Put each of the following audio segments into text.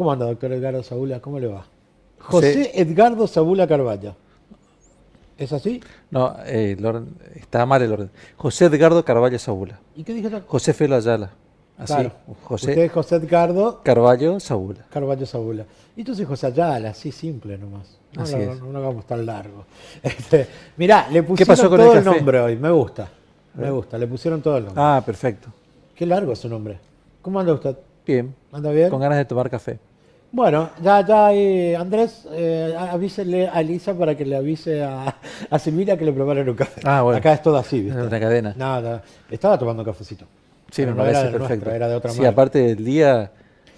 ¿Cómo anda, doctor Edgardo Zabula? ¿Cómo le va? José Edgardo Zabula Carballa. ¿Es así? No, eh, está mal el orden. José Edgardo Carballa Sabula. ¿Y qué dije? José Felo Ayala. Así, claro. José, Usted es José Edgardo. Carballo Zabula. Carballo Sabula. Y tú sos José Ayala, así simple nomás. No, así no, es. no, no tan largo. Este, mirá, le pusieron todo el, nombre hoy, me gusta. Me gusta, le pusieron todo el nombre. Ah, perfecto. Qué largo es su nombre. ¿Cómo anda usted? Bien. ¿Anda bien? Con ganas de tomar café. Bueno, ya, ya, eh, Andrés, eh, avísele a Elisa para que le avise a, a que le preparen un café. Ah, Acá es todo así, ¿viste? una cadena. Nada, estaba tomando un cafecito. Sí, me parece perfecto. era de otra sí, aparte del día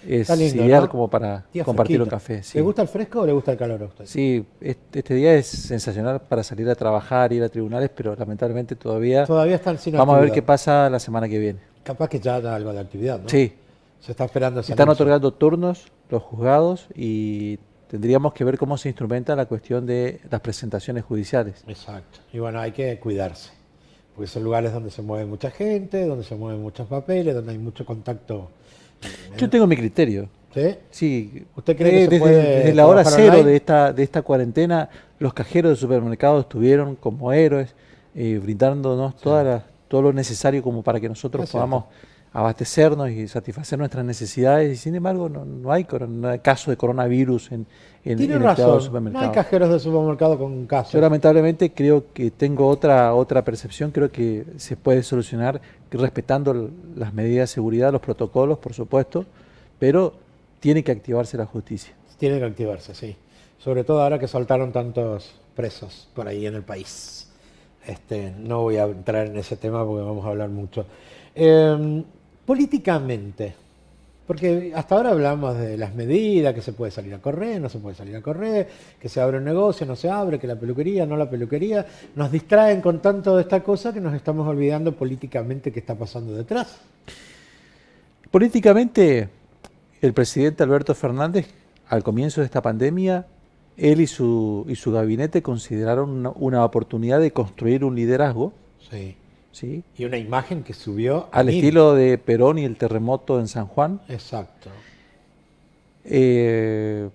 es ideal como para compartir un café. ¿Le gusta el fresco o le gusta el calor a usted? Sí, este, día es sensacional para salir a trabajar, ir a tribunales, pero lamentablemente todavía. Todavía están sin Vamos a ver qué pasa la semana que viene. Capaz que ya da algo de actividad, ¿no? Sí, se está esperando se Están otorgando turnos los juzgados y tendríamos que ver cómo se instrumenta la cuestión de las presentaciones judiciales. Exacto. Y bueno, hay que cuidarse, porque son lugares donde se mueve mucha gente, donde se mueven muchos papeles, donde hay mucho contacto. Yo tengo mi criterio. ¿Sí? Sí. ¿Usted cree que eh, desde, la hora cero de esta, de esta cuarentena, los cajeros de supermercados estuvieron como héroes, eh, brindándonos todo lo necesario como para que nosotros podamos abastecernos y satisfacer nuestras necesidades y sin embargo no, hay, caso de coronavirus en, en, en hay cajeros de supermercado con casos. Yo lamentablemente creo que tengo otra, otra percepción, creo que se puede solucionar respetando las medidas de seguridad, los protocolos, por supuesto, pero tiene que activarse la justicia. Tiene que activarse, sí. Sobre todo ahora que soltaron tantos presos por ahí en el país. Este, no voy a entrar en ese tema porque vamos a hablar mucho. Em, Políticamente, porque hasta ahora hablamos de las medidas, que se puede salir a correr, no se puede salir a correr, que se abre un negocio, no se abre, que la peluquería, no la peluquería. Nos distraen con tanto de esta cosa que nos estamos olvidando políticamente qué está pasando detrás. Políticamente, el presidente Alberto Fernández, al comienzo de esta pandemia, él y su, y su gabinete consideraron una, oportunidad de construir un liderazgo sí. Y una imagen que subió... Al estilo de Perón y el terremoto en San Juan. Exacto. Eh,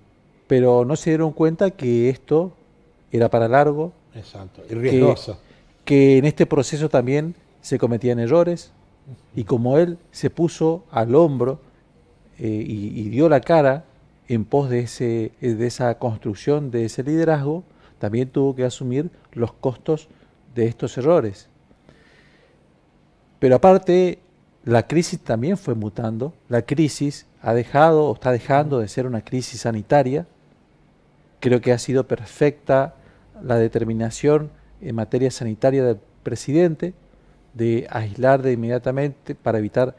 pero no se dieron cuenta que esto era para largo. Exacto, y riesgoso. Que, en este proceso también se cometían errores y como él se puso al hombro eh, y, y, dio la cara en pos de, ese, eh, de esa construcción, de ese liderazgo, también tuvo que asumir los costos de estos errores. Pero aparte, la crisis también fue mutando. La crisis ha dejado o está dejando de ser una crisis sanitaria. Creo que ha sido perfecta la determinación en materia sanitaria del presidente de aislar de inmediatamente para evitar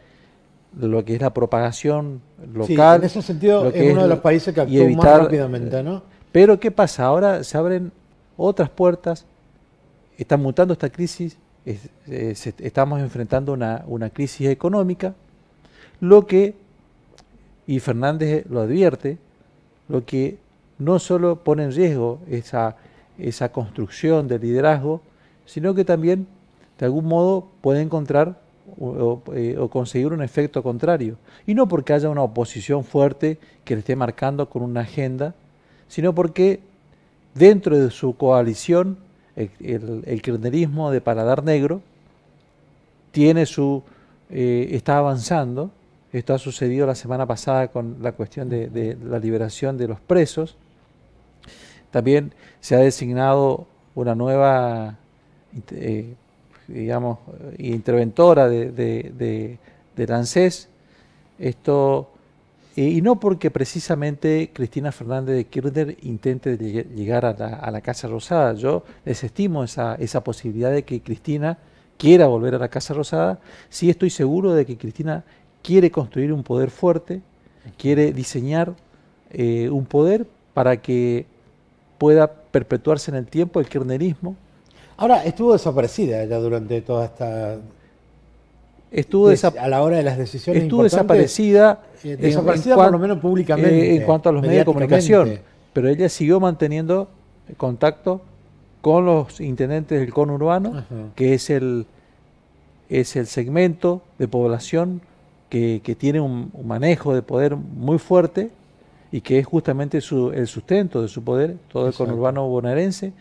lo que es la propagación local. Sí, en ese sentido es uno de los países que actúa más rápidamente, eh, Pero ¿qué pasa? Ahora se abren otras puertas, está mutando esta crisis eh, estamos enfrentando una, crisis económica, lo que, y Fernández lo advierte, lo que no solo pone en riesgo esa, esa construcción de liderazgo, sino que también, de algún modo, puede encontrar o, eh, conseguir un efecto contrario. Y no porque haya una oposición fuerte que le esté marcando con una agenda, sino porque dentro de su coalición el, el, kirchnerismo de paladar negro tiene su, eh, está avanzando. Esto ha sucedido la semana pasada con la cuestión de, la liberación de los presos. También se ha designado una nueva, eh, digamos, eh, interventora de, de, de, de ANSES. Esto eh, y no porque precisamente Cristina Fernández de Kirchner intente llegar a la, Casa Rosada. Yo desestimo esa, esa posibilidad de que Cristina quiera volver a la Casa Rosada. Sí estoy seguro de que Cristina quiere construir un poder fuerte, quiere diseñar eh, un poder para que pueda perpetuarse en el tiempo el kirchnerismo. Ahora, estuvo desaparecida ya durante toda esta estuvo a la hora de las decisiones estuvo desaparecida, eh, desaparecida por lo menos públicamente eh, en cuanto a los medios de comunicación, pero ella siguió manteniendo contacto con los intendentes del conurbano, que es el es el segmento de población que, tiene un, manejo de poder muy fuerte y que es justamente el sustento de su poder, todo el conurbano bonaerense.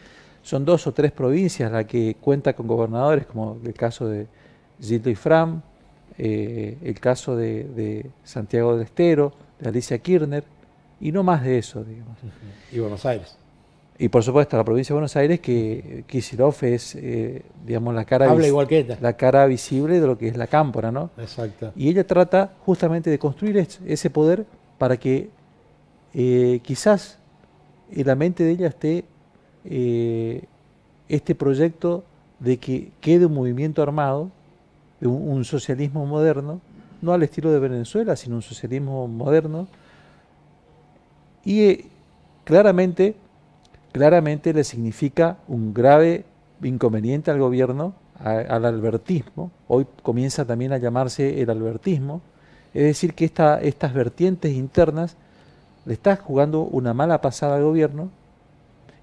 Son dos o tres provincias las que cuenta con gobernadores, como el caso de, Gildo y eh, el caso de, Santiago del Estero, de Alicia Kirchner, y no más de eso, digamos. Y Buenos Aires. Y por supuesto la provincia de Buenos Aires, que eh, Kisilov es, eh, digamos, la cara, la cara visible de lo que es la cámpora, ¿no? Exacto. Y ella trata justamente de construir ese poder para que quizás en la mente de ella esté este proyecto de que quede un movimiento armado un, un socialismo moderno, no al estilo de Venezuela, sino un socialismo moderno. Y eh, claramente, claramente le significa un grave inconveniente al gobierno, al albertismo. Hoy comienza también a llamarse el albertismo. Es decir, que estas vertientes internas le están jugando una mala pasada al gobierno.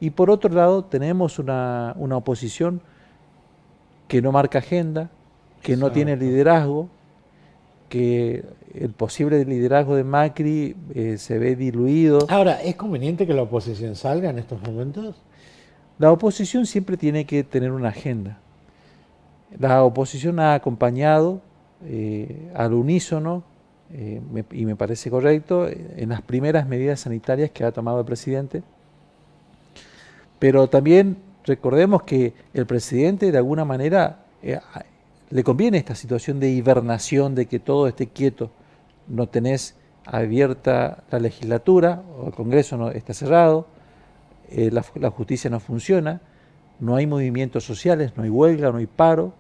Y por otro lado, tenemos una, una oposición que no marca agenda, que no tiene liderazgo, que el posible liderazgo de Macri eh, se ve diluido. Ahora, ¿es conveniente que la oposición salga en estos momentos? La oposición siempre tiene que tener una agenda. La oposición ha acompañado eh, al unísono, eh, y me parece correcto, en las primeras medidas sanitarias que ha tomado el presidente. Pero también recordemos que el presidente de alguna manera le conviene esta situación de hibernación, de que todo esté quieto. No tenés abierta la legislatura, o el Congreso no, está cerrado, eh, la justicia no funciona, no hay movimientos sociales, no hay huelga, no hay paro,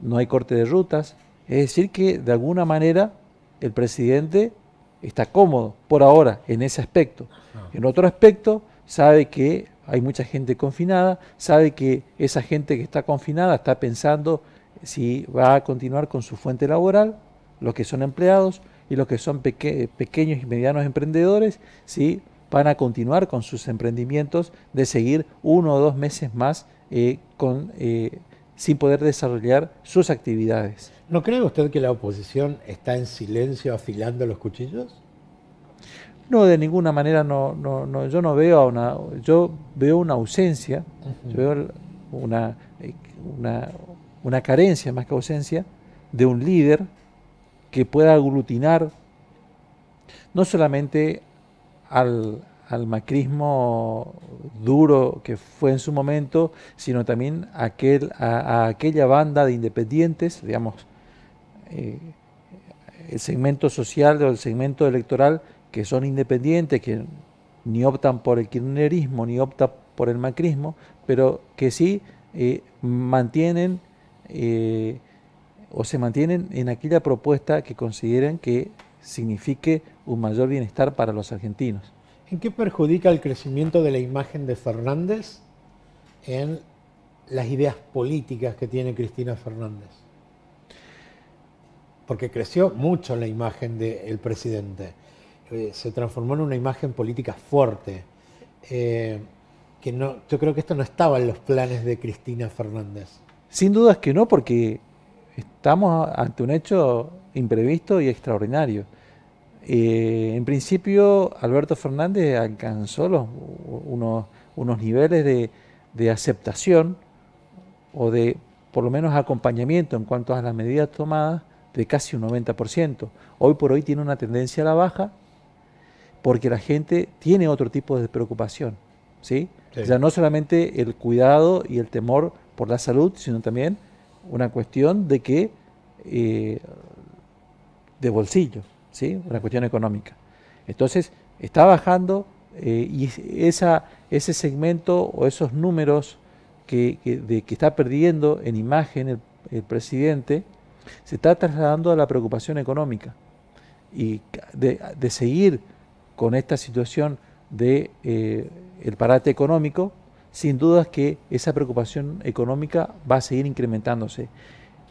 no hay corte de rutas. Es decir, que de alguna manera el presidente está cómodo por ahora en ese aspecto. En otro aspecto, sabe que hay mucha gente confinada, sabe que esa gente que está confinada está pensando si va a continuar con su fuente laboral, los que son empleados y los que son pequeños y medianos emprendedores, si van a continuar con sus emprendimientos de seguir uno o dos meses más eh, eh, sin poder desarrollar sus actividades. ¿No cree usted que la oposición está en silencio afilando los cuchillos? No, de ninguna manera no, no, yo no veo una, yo veo una ausencia, yo veo una, una, una carencia más que ausencia de un líder que pueda aglutinar no solamente al, macrismo duro que fue en su momento, sino también aquel, a, aquella banda de independientes, digamos, eh, el segmento social o el segmento electoral que son independientes, que ni optan por el kirchnerismo, ni optan por el macrismo, pero que sí eh, mantienen eh, o se mantienen en aquella propuesta que consideran que signifique un mayor bienestar para los argentinos. ¿En qué perjudica el crecimiento de la imagen de Fernández en las ideas políticas que tiene Cristina Fernández? Porque creció mucho la imagen del presidente, eh, se transformó en una imagen política fuerte, eh, que yo creo que esto no estaba en los planes de Cristina Fernández. Sin dudas que no, porque estamos ante un hecho imprevisto y extraordinario. Eh, en principio, Alberto Fernández alcanzó los, unos, unos, niveles de, aceptación o de por lo menos acompañamiento en cuanto a las medidas tomadas de casi un 90%. Hoy por hoy tiene una tendencia a la baja porque la gente tiene otro tipo de preocupación. ¿sí? sea, Ya no solamente el cuidado y el temor por la salud, sino también una cuestión de que eh, de bolsillo, ¿sí? una cuestión económica. Entonces, está bajando eh, y esa, ese segmento o esos números que, está perdiendo en imagen el, presidente se está trasladando a la preocupación económica y de, seguir con esta situación de eh, parate económico sin dudas que esa preocupación económica va a seguir incrementándose.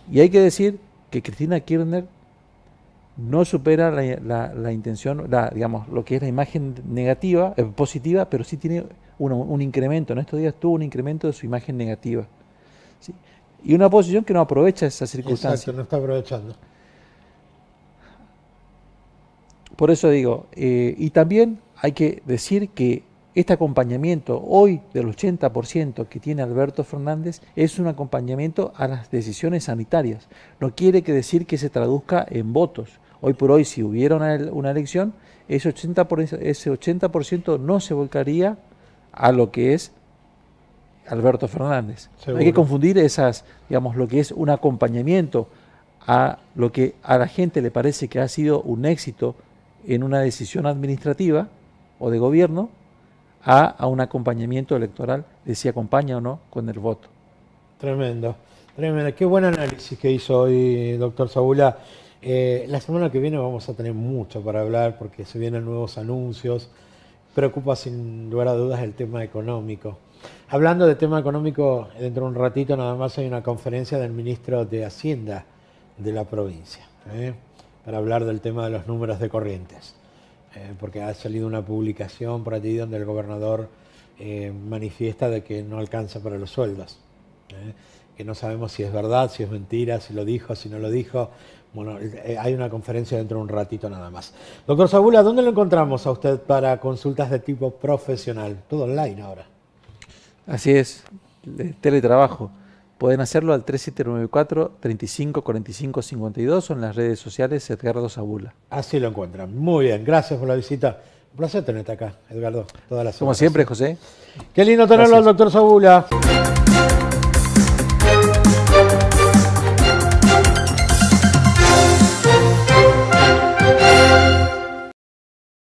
Y hay que decir que Cristina Kirchner no supera la, intención, la, digamos, lo que es la imagen negativa, eh, positiva, pero sí tiene un, incremento. En estos días tuvo un incremento de su imagen negativa. Y una posición que no aprovecha esa circunstancia. Exacto, no está aprovechando. Por eso digo, eh, y también hay que decir que este acompañamiento hoy del 80% que tiene Alberto Fernández es un acompañamiento a las decisiones sanitarias. No quiere que decir que se traduzca en votos. Hoy por hoy, si hubiera una, elección, ese 80%, ese 80 no se volcaría a lo que es Alberto Fernández. Hay que confundir esas, digamos, lo que es un acompañamiento a lo que a la gente le parece que ha sido un éxito en una decisión administrativa o de gobierno a, un acompañamiento electoral de si acompaña o no con el voto. Tremendo, tremendo. Qué buen análisis que hizo hoy, doctor Sabula. Eh, la semana que viene vamos a tener mucho para hablar porque se vienen nuevos anuncios. Preocupa sin lugar a dudas el tema económico. Hablando de tema económico, dentro de un ratito nada más hay una conferencia del ministro de Hacienda de la provincia ¿eh? para hablar del tema de los números de corrientes. Eh, porque ha salido una publicación por allí donde el gobernador eh, manifiesta de que no alcanza para los sueldos, ¿eh? que no sabemos si es verdad, si es mentira, si lo dijo, si no lo dijo. Bueno, hay una conferencia dentro de un ratito nada más. Doctor Sabula, ¿dónde lo encontramos a usted para consultas de tipo profesional? Todo online ahora. Así es, teletrabajo. Pueden hacerlo al 3794 354552 o en las redes sociales Edgardo Sabula. Así lo encuentran. Muy bien, gracias por la visita. Un placer tenerte acá, Edgardo, Como siempre, José. Qué lindo tenerlo al doctor Sabula.